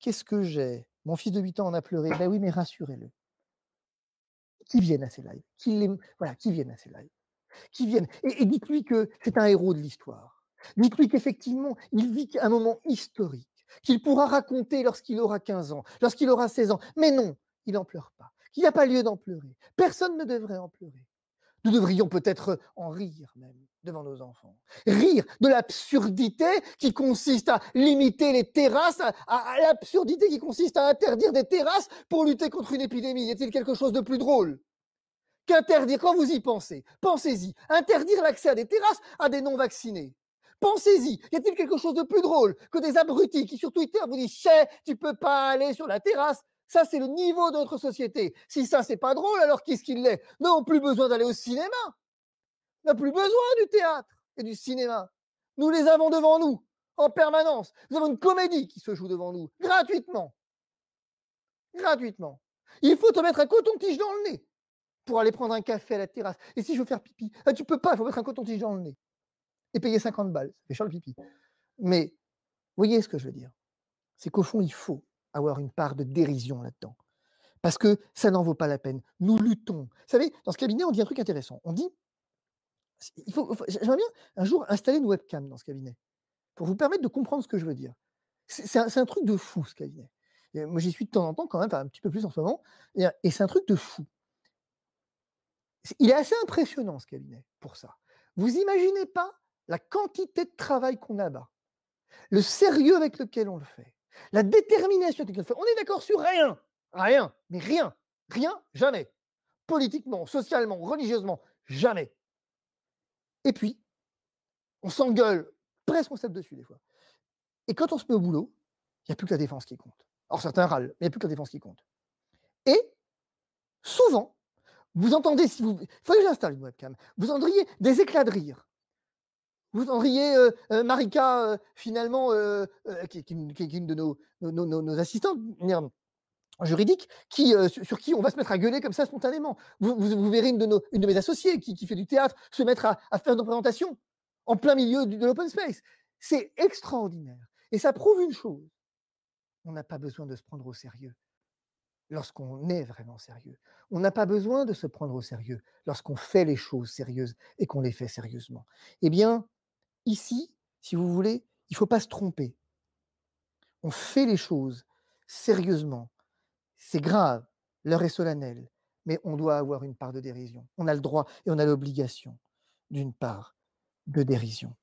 Qu'est-ce que j'ai Mon fils de 8 ans en a pleuré. Ah. Ben oui, mais rassurez-le. Qui viennent à ces lives. Qui les... Voilà, qui viennent à ces lives. Qui viennent. Et, dites-lui que c'est un héros de l'histoire. Dites-lui qu'effectivement, il vit un moment historique, qu'il pourra raconter lorsqu'il aura 15 ans, lorsqu'il aura 16 ans. Mais non, il n'en pleure pas, qu'il n'y a pas lieu d'en pleurer. Personne ne devrait en pleurer. Nous devrions peut-être en rire même devant nos enfants. Rire de l'absurdité qui consiste à limiter les terrasses, à, l'absurdité qui consiste à interdire des terrasses pour lutter contre une épidémie. Y a-t-il quelque chose de plus drôle qu'interdire, quand vous y pensez, pensez-y, interdire l'accès à des terrasses à des non-vaccinés. Pensez-y, y a-t-il quelque chose de plus drôle que des abrutis qui sur Twitter vous disent « Chais, tu peux pas aller sur la terrasse ». Ça, c'est le niveau de notre société. Si ça, c'est pas drôle, alors qu'est-ce qu'il l'est N'avons plus besoin d'aller au cinéma n'a plus besoin du théâtre et du cinéma. Nous les avons devant nous, en permanence. Nous avons une comédie qui se joue devant nous, gratuitement. Gratuitement. Il faut te mettre un coton-tige dans le nez pour aller prendre un café à la terrasse. Et si je veux faire pipi, ah, tu peux pas, il faut mettre un coton-tige dans le nez. Et payer 50 balles, c'est cher le pipi. Mais voyez ce que je veux dire C'est qu'au fond, il faut avoir une part de dérision là-dedans. Parce que ça n'en vaut pas la peine. Nous luttons. Vous savez, dans ce cabinet, on dit un truc intéressant. On dit, il faut, j'aimerais bien un jour installer une webcam dans ce cabinet pour vous permettre de comprendre ce que je veux dire. C'est un, truc de fou, ce cabinet. moi, j'y suis de temps en temps quand même, un petit peu plus en ce moment, et, c'est un truc de fou. il est assez impressionnant, ce cabinet, pour ça. Vous imaginez pas la quantité de travail qu'on a là-bas le sérieux avec lequel on le fait, la détermination avec laquelle on le fait. On est d'accord sur rien, rien, mais rien, rien, jamais. Politiquement, socialement, religieusement, jamais. Et puis, on s'engueule, presque on se dessus des fois. Et quand on se met au boulot, il n'y a plus que la défense qui compte. Alors certains râlent, mais il n'y a plus que la défense qui compte. Et souvent, vous entendez, si vous. Il faudrait que j'installe une webcam. Vous entendriez des éclats de rire. Vous entendriez euh, euh, Marika, euh, finalement, qui, est une de nos, nos, nos, nos assistantes, juridique qui, euh, sur, qui on va se mettre à gueuler comme ça spontanément. Vous, vous, verrez une de, nos, une de mes associées qui, qui, fait du théâtre se mettre à, faire une représentation en plein milieu de, de l'open space. C'est extraordinaire. Et ça prouve une chose. On n'a pas besoin de se prendre au sérieux lorsqu'on est vraiment sérieux. On n'a pas besoin de se prendre au sérieux lorsqu'on fait les choses sérieuses et qu'on les fait sérieusement. Eh bien, ici, si vous voulez, il ne faut pas se tromper. On fait les choses sérieusement c'est grave, l'heure est solennelle, mais on doit avoir une part de dérision. On a le droit et on a l'obligation d'une part de dérision.